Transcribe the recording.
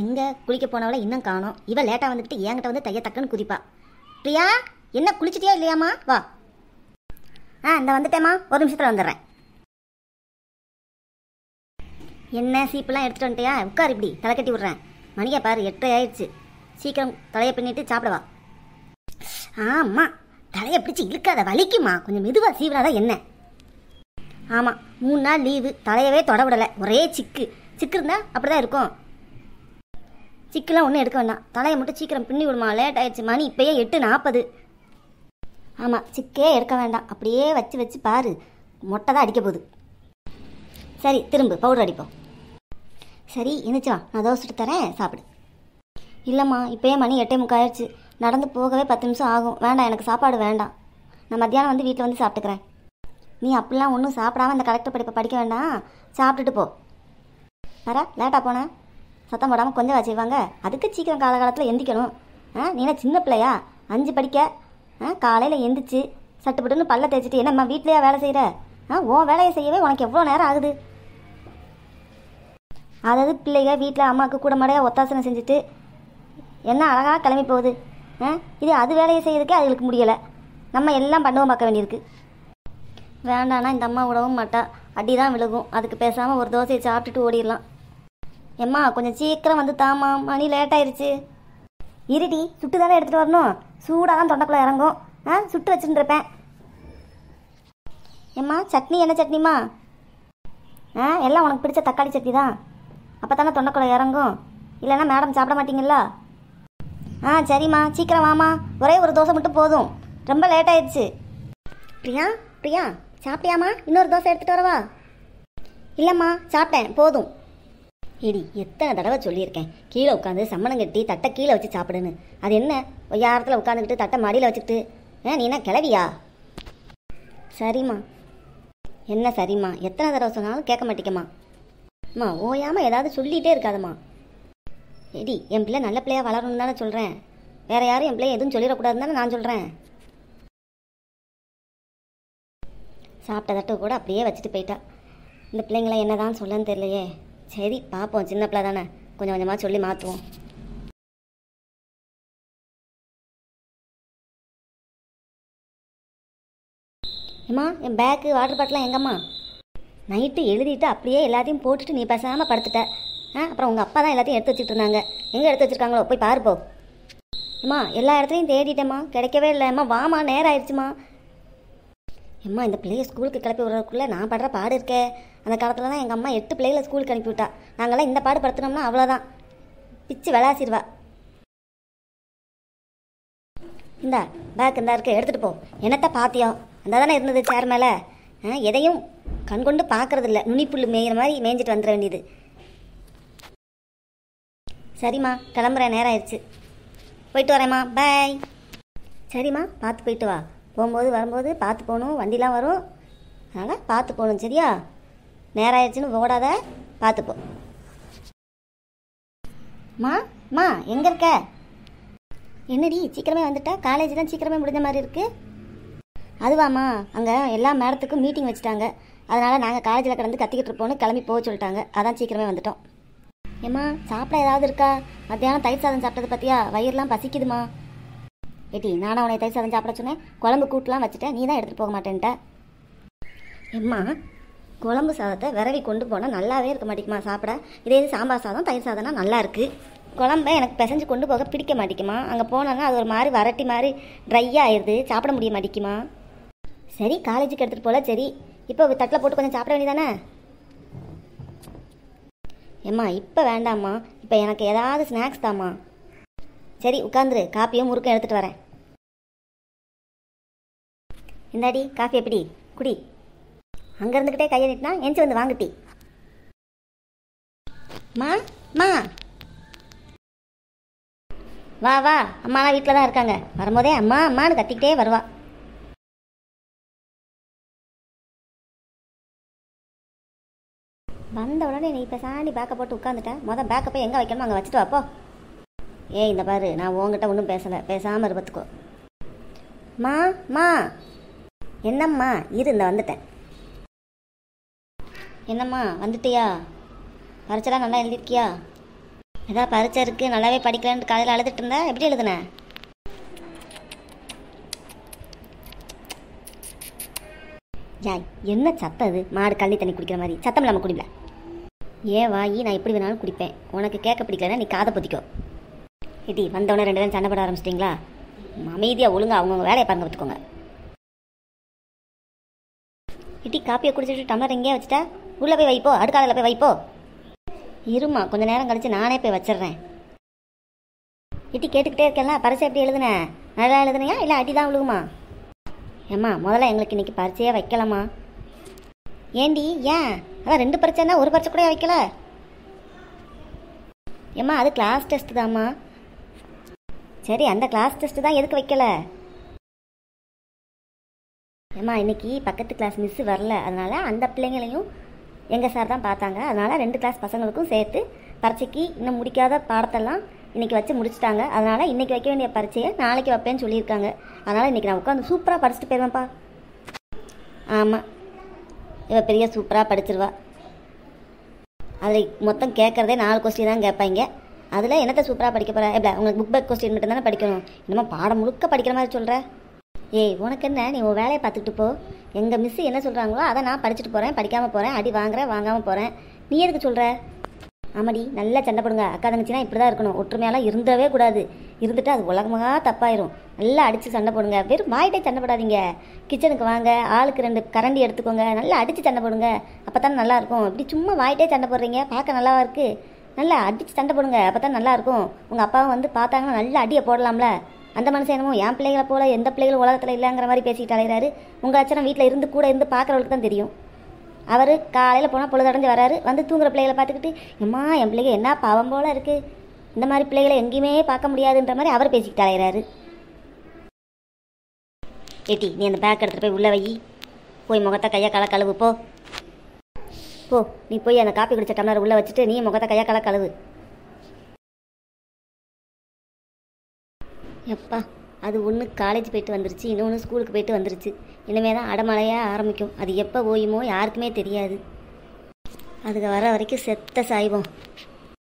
எங்கே குளிக்க போனவளை இன்னும் காணும் இவள் லேட்டாக வந்துட்டு என்கிட்ட வந்து தைய தக்கன்னு குதிப்பா பிரியா என்ன குளிச்சிட்டியா இல்லையாம்மா வா ஆ இந்த வந்துட்டேம்மா ஒரு நிமிஷத்தில் வந்துடுறேன் என்ன சீப்பெல்லாம் எடுத்துகிட்டு வந்துட்டியா உட்கார் இப்படி தலை கட்டி விட்றேன் மணிக்கா பாரு எட்டரை ஆயிடுச்சு சீக்கிரம் தலையை பின்னிட்டு சாப்பிடவா ஆமாம் தலையை பிடிச்சி இழுக்காத வலிக்குமா கொஞ்சம் மெதுவாக சீவிடாதான் என்ன ஆமாம் மூணு நாள் லீவு தலையவே தொட விடலை ஒரே சிக்கு சிக்கு இருந்தால் அப்படி தான் இருக்கும் சிக்கெலாம் ஒன்றும் எடுக்க வேண்டாம் தலையை மட்டும் சீக்கிரம் பின்னி விடுமா லேட் ஆயிடுச்சு மணி இப்போயே எட்டு நாற்பது ஆமாம் சிக்கே எடுக்க வேண்டாம் அப்படியே வச்சு வச்சு பாரு மொட்டை தான் அடிக்க போகுது சரி திரும்ப பவுடர் அடிப்போம் சரி வா நான் தோசை சுட்டு தரேன் சாப்பிடு இல்லைம்மா இப்போயே மணி எட்டே முக்காயிடுச்சு நடந்து போகவே பத்து நிமிஷம் ஆகும் வேண்டாம் எனக்கு சாப்பாடு வேண்டாம் நான் மத்தியானம் வந்து வீட்டில் வந்து சாப்பிட்டுக்கிறேன் நீ அப்படிலாம் ஒன்றும் சாப்பிடாம அந்த கலெக்டர் படிப்பை படிக்க வேண்டாம் சாப்பிட்டுட்டு போ வர லேட்டாக போனேன் சத்தம் போடாமல் கொஞ்சம் செய்வாங்க அதுக்கு சீக்கிரம் காலகாலத்தில் எந்திக்கணும் ஆ நீ சின்ன பிள்ளையா அஞ்சு படிக்க ஆ காலையில் எந்திரிச்சு சட்டுப்பட்டுன்னு பல்ல தேய்ச்சிட்டு என்னம்மா வீட்லேயே வேலை செய்கிற ஆ உன் வேலையை செய்யவே உனக்கு எவ்வளோ நேரம் ஆகுது அதாவது பிள்ளைங்க வீட்டில் அம்மாவுக்கு கூட மாடையாக ஒத்தாசனை செஞ்சுட்டு என்ன அழகாக கிளம்பி போகுது ஆ இது அது வேலையை செய்யறதுக்கே அதுகளுக்கு முடியலை நம்ம எல்லாம் பண்ணவும் பார்க்க வேண்டியிருக்கு வேண்டானா இந்த அம்மா விடவும் மாட்டா அடி தான் விழுகும் அதுக்கு பேசாமல் ஒரு தோசையை சாப்பிட்டுட்டு ஓடிடலாம் எம்மா கொஞ்சம் சீக்கிரம் வந்து தாமா மணி லேட் ஆயிடுச்சு இருடி சுட்டு தானே எடுத்துகிட்டு வரணும் சூடாக தான் தொண்டக்குள்ள இறங்கும் ஆ சுட்டு வச்சுட்டுருப்பேன் ஏம்மா சட்னி என்ன சட்னிமா ஆ எல்லாம் உனக்கு பிடிச்ச தக்காளி சட்னி தான் அப்போ தானே தொண்டக்குள்ள இறங்கும் இல்லைன்னா மேடம் சாப்பிட மாட்டிங்களா ஆ சரிம்மா சீக்கிரம் வாமா ஒரே ஒரு தோசை மட்டும் போதும் ரொம்ப லேட் ஆயிடுச்சு பிரியா பிரியா சாப்பிட்டியாம்மா இன்னொரு தோசை எடுத்துகிட்டு வரவா இல்லைம்மா சாப்பிட்டேன் போதும் இடி எத்தனை தடவை சொல்லியிருக்கேன் கீழே உட்காந்து சம்மணம் கட்டி தட்டை கீழே வச்சு சாப்பிடுன்னு அது என்ன ஒய்யாரத்தில் உட்காந்துக்கிட்டு தட்டை மடியில் வச்சுக்கிட்டு ஏன் நீ என்ன கிளவியா சரிம்மா என்ன சரிம்மா எத்தனை தடவை சொன்னாலும் கேட்க மாட்டேங்கம்மா அம்மா ஓயாமல் ஏதாவது சொல்லிகிட்டே இருக்காதம்மா எடி என் பிள்ளை நல்ல பிள்ளையாக வளரணும்னு தானே சொல்கிறேன் வேறு யாரும் என் பிள்ளைய எதுவும் சொல்லிடக்கூடாதுன்னு தானே நான் சொல்கிறேன் சாப்பிட்ட தட்டை கூட அப்படியே வச்சுட்டு போயிட்டா இந்த பிள்ளைங்களை என்னதான் சொல்லன்னு தெரியலையே சரி பார்ப்போம் சின்ன பிள்ளை தானே கொஞ்சம் கொஞ்சமாக சொல்லி மாற்றுவோம் ஏம்மா என் பேக்கு வாட்டர் பாட்டிலாம் எங்கம்மா நைட்டு எழுதிட்டு அப்படியே எல்லாத்தையும் போட்டுட்டு நீ பேசாமல் படுத்துட்ட ஆ அப்புறம் உங்கள் அப்பா தான் எல்லாத்தையும் எடுத்து வச்சுட்டு இருந்தாங்க எங்கே எடுத்து வச்சுருக்காங்களோ போய் பாருப்போ அம்மா எல்லா இடத்துலையும் தேடிட்டேம்மா கிடைக்கவே இல்லைம்மா வாமா நேரம் ஆயிடுச்சுமா அம்மா இந்த பிள்ளைய ஸ்கூலுக்கு கிளப்பி விடுறதுக்குள்ளே நான் படுற பாடு இருக்கேன் அந்த காலத்தில் தான் எங்கள் அம்மா எட்டு பிள்ளைகளை ஸ்கூலுக்கு அனுப்பிவிட்டா நாங்கள்லாம் இந்த பாடு படுத்தினோம்னா அவ்வளோதான் பிச்சு விளாசிடுவா இந்தா பேக் இந்தா இருக்க எடுத்துகிட்டு போ என்னத்தை பாத்தியம் அந்த தானே இருந்தது சேர் மேலே எதையும் கண் கொண்டு நுனி நுனிப்புல் மேயிற மாதிரி மேய்ஞ்சிட்டு வந்துட வேண்டியது சரிம்மா கிளம்புற நேரம் ஆயிடுச்சு போயிட்டு வரேம்மா பாய் சரிம்மா பார்த்து போயிட்டு வா போகும்போது வரும்போது பார்த்து போகணும் வண்டிலாம் வரும் அதனால் பார்த்து போகணும் சரியா நேரம் ஓடாத பார்த்துப்போம் மா மா எங்கே இருக்க என்னடி சீக்கிரமே வந்துட்டா காலேஜ் தான் சீக்கிரமே முடிஞ்ச மாதிரி இருக்குது அதுவாம்மா அங்கே எல்லா மேடத்துக்கும் மீட்டிங் வச்சுட்டாங்க அதனால் நாங்கள் காலேஜில் கடந்து கத்திக்கிட்டு இருப்போம்னு கிளம்பி போக சொல்லிட்டாங்க அதான் சீக்கிரமே வந்துட்டோம் ஏம்மா சாப்பிட ஏதாவது இருக்கா மத்தியானம் தயிர் சாதம் சாப்பிட்டது பற்றியா வயிறுலாம் பசிக்குதுமா ஏட்டி நானும் அவனை தயிர் சாதம் சாப்பிட சொன்னேன் குழம்பு கூட்டெலாம் வச்சுட்டேன் நீ தான் எடுத்துகிட்டு போக மாட்டேன்ட்ட எம்மா குழம்பு சாதத்தை விரவி கொண்டு போனால் நல்லாவே இருக்க மாட்டேங்குமா சாப்பிட இதே இது சாம்பார் சாதம் தயிர் சாதம்னா நல்லா இருக்குது குழம்ப எனக்கு பிசைஞ்சு கொண்டு போக பிடிக்க மாட்டேங்குமா அங்கே போனாங்க அது ஒரு மாதிரி வரட்டி மாதிரி ட்ரையாக ஆயிடுது சாப்பிட முடிய மாட்டேங்குமா சரி காலேஜுக்கு எடுத்துகிட்டு போல சரி இப்போ தட்டில் போட்டு கொஞ்சம் சாப்பிட வேண்டியதானே ஏம்மா இப்போ வேண்டாம்மா இப்போ எனக்கு ஏதாவது ஸ்நாக்ஸ் தாம்மா சரி உட்காந்துரு காப்பியும் முறுக்கும் எடுத்துகிட்டு வரேன் இந்தாடி காஃபி எப்படி குடி அங்கே இருந்துக்கிட்டே கையை நிட்டுனா எஞ்சி வந்து வாங்கிட்டி மா மா வா வா அம்மாலாம் வீட்டில் தான் இருக்காங்க வரும்போதே அம்மா அம்மான்னு கத்திக்கிட்டே வருவா வந்த உடனே நீ இப்போ சாண்டி பேக்கை போட்டு உட்காந்துட்டேன் மொதல் பேக்கை போய் எங்கே வைக்கணுமோ அங்கே வச்சுட்டு வாப்போ ஏ இந்த பாரு நான் உங்ககிட்ட ஒன்றும் பேசலை பேசாமல் இருப்பத்துக்கோ மா மா என்னம்மா இரு இந்த வந்துட்டேன் என்னம்மா வந்துட்டியா பரிச்செல்லாம் நல்லா எழுதிருக்கியா ஏதாவது பரீட்சை இருக்குது நல்லாவே படிக்கலான்ட்டு காலையில் அழுதுட்டு இருந்தா எப்படி எழுதுன ஜாய் என்ன சத்தம் அது மாடு கள்ளி தண்ணி குடிக்கிற மாதிரி சத்தம் இல்லாமல் குடிப்பல ஏன் வாயி நான் எப்படி வேணாலும் குடிப்பேன் உனக்கு கேட்க பிடிக்கலன்னா நீ காதை பொத்திக்கோ இடி வந்தவொடனே ரெண்டு பேரும் சண்டை போட ஆரம்பிச்சிட்டிங்களா அமைதியாக ஒழுங்காக அவங்கவுங்க வேலையை பாருங்க பார்த்துக்கோங்க இட்டி காப்பியை குடிச்சிட்டு டம்ளர் எங்கேயே வச்சுட்டா உள்ளே போய் வைப்போ அடுக்காதில் போய் வைப்போ இருமா கொஞ்ச நேரம் கழிச்சு நானே போய் வச்சிடுறேன் இட்டி கேட்டுக்கிட்டே இருக்கேன்ல பரிசை எப்படி எழுதுனேன் நல்லா எழுதுனியா இல்லை அடி தான் விழுகுமா ஏம்மா முதல்ல எங்களுக்கு இன்றைக்கி பரிச்சையே வைக்கலாமா ஏண்டி ஏன் அதான் ரெண்டு பரிச்சைன்னா ஒரு பரிச்சை கூட வைக்கல ஏம்மா அது கிளாஸ் டெஸ்ட் தான்மா சரி அந்த கிளாஸ் டெஸ்ட்டு தான் எதுக்கு வைக்கலை ஏம்மா இன்றைக்கி பக்கத்து கிளாஸ் மிஸ்ஸு வரல அதனால் அந்த பிள்ளைங்களையும் எங்கள் சார் தான் பார்த்தாங்க அதனால் ரெண்டு கிளாஸ் பசங்களுக்கும் சேர்த்து பரீட்சைக்கு இன்னும் முடிக்காத பாடத்தெல்லாம் இன்றைக்கி வச்சு முடிச்சிட்டாங்க அதனால் இன்றைக்கி வைக்க வேண்டிய பரீட்சையை நாளைக்கு வைப்பேன்னு சொல்லியிருக்காங்க அதனால் இன்றைக்கி நான் உட்காந்து சூப்பராக படிச்சுட்டு போயிருவேன்ப்பா ஆமாம் இவள் பெரிய சூப்பராக படிச்சிருவா அதில் மொத்தம் கேட்குறதே நாலு கொஸ்டின் தான் கேட்பாங்க அதில் என்னத்தை சூப்பராக படிக்க போகிறேன் எப்படி உங்களுக்கு புக் பேக் கொஸ்டின் மட்டும் தானே படிக்கணும் என்னமோ பாடம் முழுக்க படிக்கிற மாதிரி சொல்கிறேன் ஏய் உனக்கு என்ன நீ உன் வேலையை பார்த்துக்கிட்டு போ எங்கள் மிஸ்ஸு என்ன சொல்கிறாங்களோ அதை நான் படிச்சுட்டு போகிறேன் படிக்காமல் போகிறேன் அடி வாங்குறேன் வாங்காமல் போகிறேன் நீ எதுக்கு சொல்கிற ஆமாடி நல்லா சண்டை போடுங்க அக்கா தங்கச்சினா இப்படி தான் இருக்கணும் ஒற்றுமையெல்லாம் இருந்தவே கூடாது இருந்துட்டு அது உலகமாக தப்பாயிரும் நல்லா அடித்து சண்டை போடுங்க வெறும் வாயிட்டே சண்டை போடாதீங்க கிச்சனுக்கு வாங்க ஆளுக்கு ரெண்டு கரண்டி எடுத்துக்கோங்க நல்லா அடித்து சண்டை போடுங்க அப்போ தானே நல்லாயிருக்கும் இப்படி சும்மா வாயிட்டே சண்டை போடுறீங்க பார்க்க நல்லா இருக்குது நல்லா அடித்து சண்டை போடுங்க அப்போ தான் நல்லாயிருக்கும் உங்கள் அப்பாவும் வந்து பார்த்தாங்கன்னா நல்லா அடியை போடலாம்ல அந்த மனுஷன் என்னமோ என் பிள்ளைகளை போல எந்த பிள்ளைகளும் உலகத்தில் இல்லைங்கிற மாதிரி பேசிட்டு அலைகிறாரு உங்கள் அச்சனை வீட்டில் இருந்து கூட இருந்து பார்க்குறவங்களுக்கு தான் தெரியும் அவர் காலையில் போனால் பொழுதடைஞ்சு வராரு வந்து தூங்குற பிள்ளைகளை பார்த்துக்கிட்டு எம்மா என் பிள்ளைங்க என்ன பாவம் போல் இருக்குது இந்த மாதிரி பிள்ளைகளை எங்கேயுமே பார்க்க முடியாதுன்ற மாதிரி அவர் பேசிக்கிட்டு அலைகிறாரு ஏட்டி நீ அந்த பேக் எடுத்துகிட்டு போய் உள்ளே வை போய் முகத்தை கையை கலை கழுவு போ போ நீ போய் அந்த காப்பி குடிச்ச டம்ளர் உள்ளே வச்சுட்டு நீ முகத்தை கையை கலை கழுவு எப்பா அது ஒன்று காலேஜ் போயிட்டு வந்துருச்சு இன்னொன்று ஸ்கூலுக்கு போயிட்டு வந்துருச்சு இனிமே தான் அடமழையாக ஆரம்பிக்கும் அது எப்போ ஓயுமோ யாருக்குமே தெரியாது அதுக்கு வர வரைக்கும் செத்த சாய்வோம்